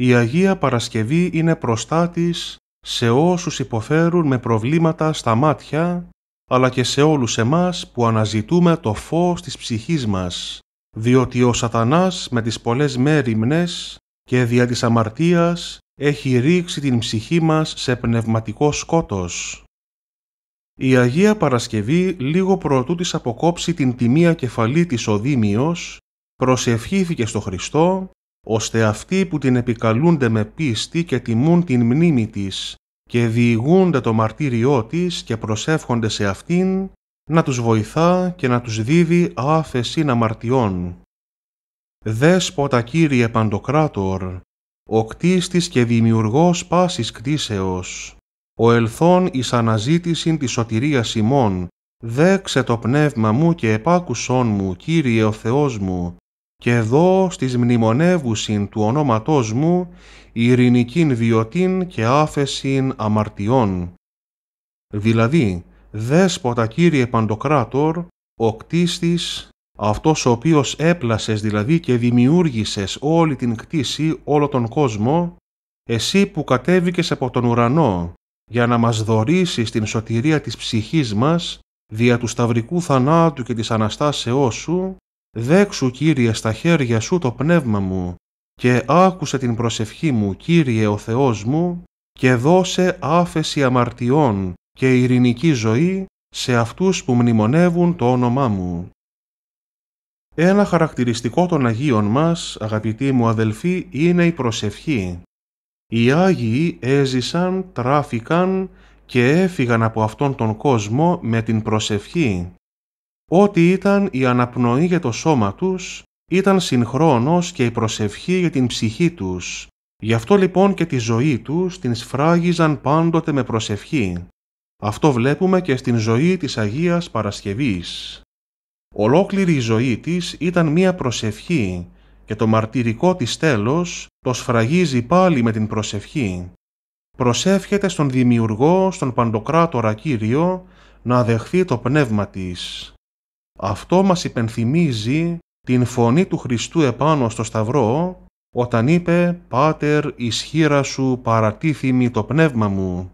η Αγία Παρασκευή είναι προστάτης σε όσους υποφέρουν με προβλήματα στα μάτια, αλλά και σε όλους εμάς που αναζητούμε το φως της ψυχής μας, διότι ο σατανάς με τις πολλές μέρημνες και δια της αμαρτίας έχει ρίξει την ψυχή μας σε πνευματικό σκότος. Η Αγία Παρασκευή λίγο προτού της αποκόψει την τιμία κεφαλή της ο προσευχήθηκε στο Χριστό ώστε αυτοί που την επικαλούνται με πίστη και τιμούν την μνήμη της και διηγούνται το μαρτύριό της και προσεύχονται σε αυτήν, να τους βοηθά και να τους δίδει άφεση να μαρτιών. Δέσποτα Κύριε Παντοκράτορ, ο κτίστης και δημιουργός πάσης κτίσεως, ο ελθόν εις αναζήτησιν της σωτηρίας ημών, δέξε το πνεύμα μου και επάκουσόν μου, Κύριε ο Θεός μου, και εδώ στις μνημονεύουσιν του ονόματός μου ειρηνικήν βιωτήν και άφεσιν αμαρτιών. Δηλαδή, δέσποτα Κύριε Παντοκράτορ, ο κτίστης, αυτός ο οποίος έπλασες δηλαδή και δημιούργησες όλη την κτήση, όλο τον κόσμο, εσύ που κατέβηκες από τον ουρανό για να μας δωρήσεις την σωτηρία της ψυχής μας δια του σταυρικού θανάτου και της Αναστάσεώς σου, Δέξου, Κύριε, στα χέρια Σου το πνεύμα μου και άκουσε την προσευχή μου, Κύριε ο Θεός μου, και δώσε άφεση αμαρτιών και ειρηνική ζωή σε αυτούς που μνημονεύουν το όνομά μου. Ένα χαρακτηριστικό των Αγίων μας, αγαπητοί μου αδελφοί, είναι η προσευχή. Οι Άγιοι έζησαν, τράφηκαν και έφυγαν από αυτόν τον κόσμο με την προσευχή. Ό,τι ήταν η αναπνοή για το σώμα τους ήταν συγχρόνως και η προσευχή για την ψυχή τους. Γι' αυτό λοιπόν και τη ζωή τους την σφράγιζαν πάντοτε με προσευχή. Αυτό βλέπουμε και στην ζωή της Αγίας Παρασκευής. Ολόκληρη η ζωή της ήταν μία προσευχή και το μαρτυρικό της τέλος το σφραγίζει πάλι με την προσευχή. Προσεύχεται στον Δημιουργό, στον Παντοκράτορα Κύριο, να δεχθεί το πνεύμα της. Αυτό μας υπενθυμίζει την φωνή του Χριστού επάνω στο Σταυρό όταν είπε «Πάτερ ισχύρα σου παρατήθημη το πνεύμα μου».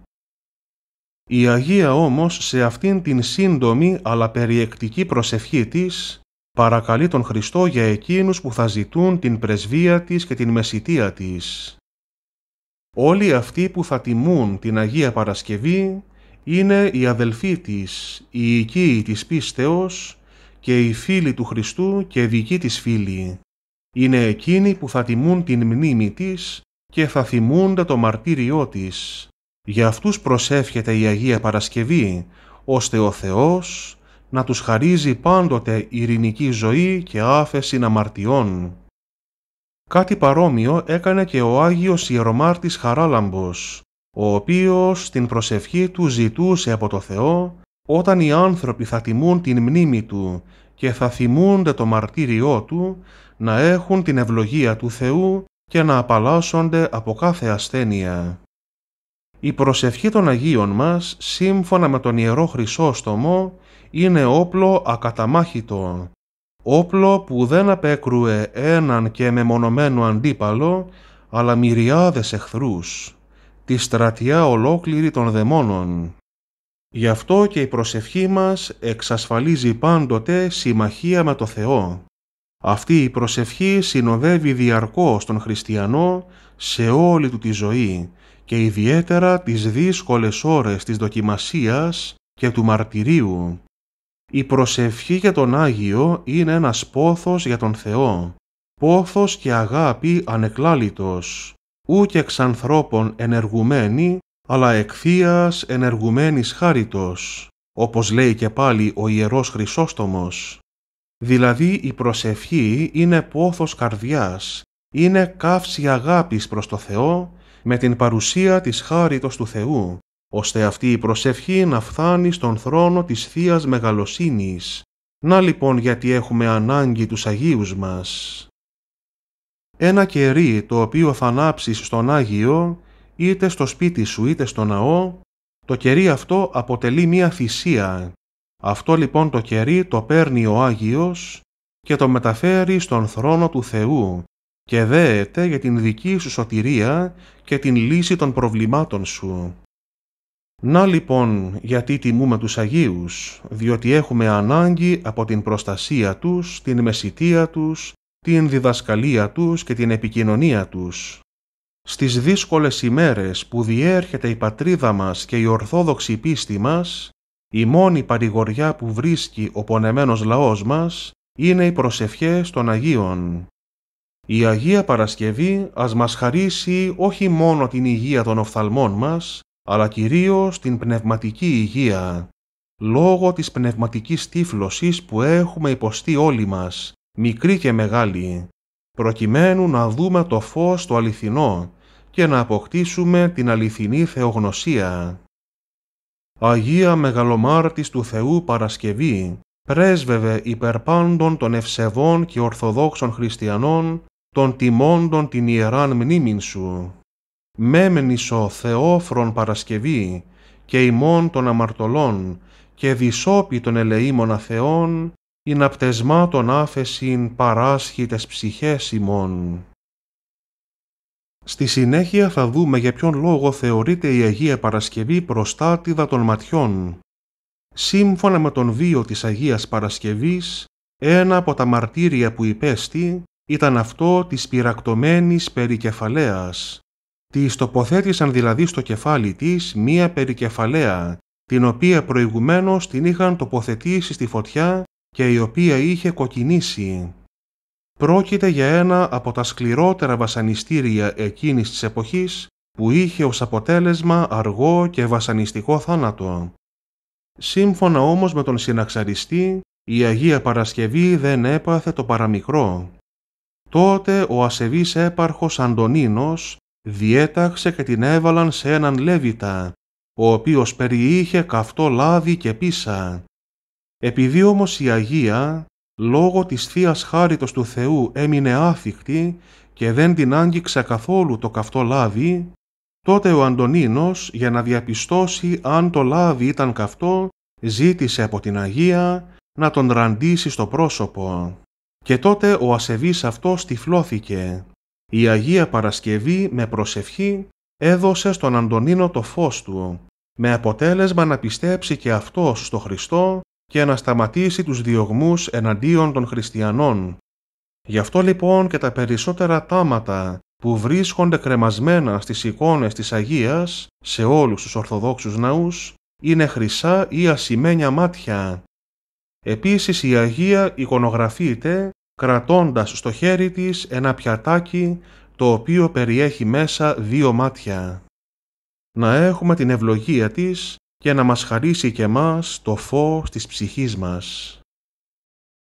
Η Αγία όμως σε αυτήν την σύντομη αλλά περιεκτική προσευχή της παρακαλεί τον Χριστό για εκείνους που θα ζητούν την πρεσβεία της και την μεσητεία της. Όλοι αυτοί που θα τιμούν την Αγία Παρασκευή είναι οι αδελφοί της, οι οικοί της πίστεως και οι φίλοι του Χριστού και δικοί της φίλοι. Είναι εκείνοι που θα τιμούν την μνήμη της και θα θυμούνται το μαρτύριό της. Για αυτούς προσεύχεται η Αγία Παρασκευή, ώστε ο Θεός να τους χαρίζει πάντοτε ειρηνική ζωή και άφεση αμαρτιών. Κάτι παρόμοιο έκανε και ο Άγιος Ιερομάρτης Χαράλαμπος, ο οποίος στην προσευχή του ζητούσε από το Θεό όταν οι άνθρωποι θα τιμούν την μνήμη του και θα θυμούνται το μαρτύριό του, να έχουν την ευλογία του Θεού και να απαλλάσσονται από κάθε ασθένεια. Η προσευχή των Αγίων μας, σύμφωνα με τον Ιερό Χρυσόστομο, είναι όπλο ακαταμάχητο, όπλο που δεν απέκρουε έναν και μεμονωμένο αντίπαλο, αλλά μυριάδες εχθρούς, τη στρατιά ολόκληρη των δαιμόνων. Γι' αυτό και η προσευχή μας εξασφαλίζει πάντοτε συμμαχία με το Θεό. Αυτή η προσευχή συνοδεύει διαρκώς τον χριστιανό σε όλη του τη ζωή και ιδιαίτερα τις δύσκολες ώρες της δοκιμασίας και του μαρτυρίου. Η προσευχή για τον Άγιο είναι ένας πόθος για τον Θεό, πόθος και αγάπη ανεκλάλητος, ούτε εξ εξανθρώπων ενεργουμένη αλλά εκφίας ενεργουμένης χάριτος, όπως λέει και πάλι ο Ιερός Χρυσόστομος. Δηλαδή η προσευχή είναι πόθος καρδιάς, είναι καύση αγάπης προς το Θεό με την παρουσία της χάριτος του Θεού, ώστε αυτή η προσευχή να φθάνει στον θρόνο της θείας Μεγαλοσύνης. Να λοιπόν γιατί έχουμε ανάγκη τους Αγίους μας. Ένα κερί το οποίο θα ανάψεις στον Άγιο είτε στο σπίτι σου είτε στο ναό, το κερί αυτό αποτελεί μία θυσία. Αυτό λοιπόν το κερί το παίρνει ο Άγιος και το μεταφέρει στον θρόνο του Θεού και δέεται για την δική σου σωτηρία και την λύση των προβλημάτων σου. Να λοιπόν γιατί τιμούμε τους Αγίους, διότι έχουμε ανάγκη από την προστασία τους, την μεσητεία τους, την διδασκαλία τους και την επικοινωνία τους στις δύσκολες ημέρες που διέρχεται η πατρίδα μας και η ορθόδοξη πίστη μας, η μόνη παρηγοριά που βρίσκει ο πονεμένος λαός μας είναι οι προσευχές των Αγίων. Η Αγία Παρασκευή ας μας χαρίσει όχι μόνο την υγεία των οφθαλμών μας, αλλά κυρίως την πνευματική υγεία, λόγω της πνευματικής τύφλωσης που έχουμε υποστεί όλοι μας, μικροί και μεγάλοι, προκειμένου να δούμε το φως το αληθινό και να αποκτήσουμε την αληθινή θεογνωσία. Αγία Μεγαλομάρτης του Θεού Παρασκευή, πρέσβευε υπερπάντων των ευσεβών και ορθοδόξων χριστιανών, των τιμώντων την ιεράν μνήμην σου. Μέμνησο Θεόφρον Παρασκευή και ημών των αμαρτωλών και δυσόπι των ελεήμων αθεών, ειν απτεσμάτων άφεσιν παράσχητες ψυχές ημών. Στη συνέχεια θα δούμε για ποιον λόγο θεωρείται η Αγία Παρασκευή προστάτηδα των ματιών. Σύμφωνα με τον βίο της Αγίας Παρασκευής, ένα από τα μαρτύρια που υπέστη ήταν αυτό της πυρακτωμένης περικεφαλαίας. Της τοποθέτησαν δηλαδή στο κεφάλι της μία περικεφαλαία, την οποία προηγουμένως την είχαν τοποθετήσει στη φωτιά και η οποία είχε κοκκινήσει. Πρόκειται για ένα από τα σκληρότερα βασανιστήρια εκείνης της εποχής που είχε ως αποτέλεσμα αργό και βασανιστικό θάνατο. Σύμφωνα όμως με τον συναξαριστή, η Αγία Παρασκευή δεν έπαθε το παραμικρό. Τότε ο ασεβής έπαρχος Αντωνίνος διέταξε και την έβαλαν σε έναν Λέβητα, ο οποίος περιείχε καυτό λάδι και πίσα. Επειδή όμως η Αγία λόγω της θείας Χάριτος του Θεού έμεινε άθικτη και δεν την άγγιξε καθόλου το καυτό λάδι, τότε ο Αντωνίνος για να διαπιστώσει αν το λάδι ήταν καυτό ζήτησε από την Αγία να τον ραντίσει στο πρόσωπο. Και τότε ο ασεβής αυτός τυφλώθηκε. Η Αγία Παρασκευή με προσευχή έδωσε στον Αντωνίνο το φως του, με αποτέλεσμα να πιστέψει και αυτός στο Χριστό και να σταματήσει τους διωγμούς εναντίον των χριστιανών. Γι' αυτό λοιπόν και τα περισσότερα τάματα που βρίσκονται κρεμασμένα στις εικόνες της Αγίας σε όλους τους Ορθοδόξους ναούς είναι χρυσά ή ασημένια μάτια. Επίσης η Αγία εικονογραφείται κρατώντας στο χέρι της ένα πιατάκι το οποίο περιέχει μέσα δύο μάτια. Να έχουμε την ευλογία της και να μας χαρίσει και μας το φως της ψυχής μας.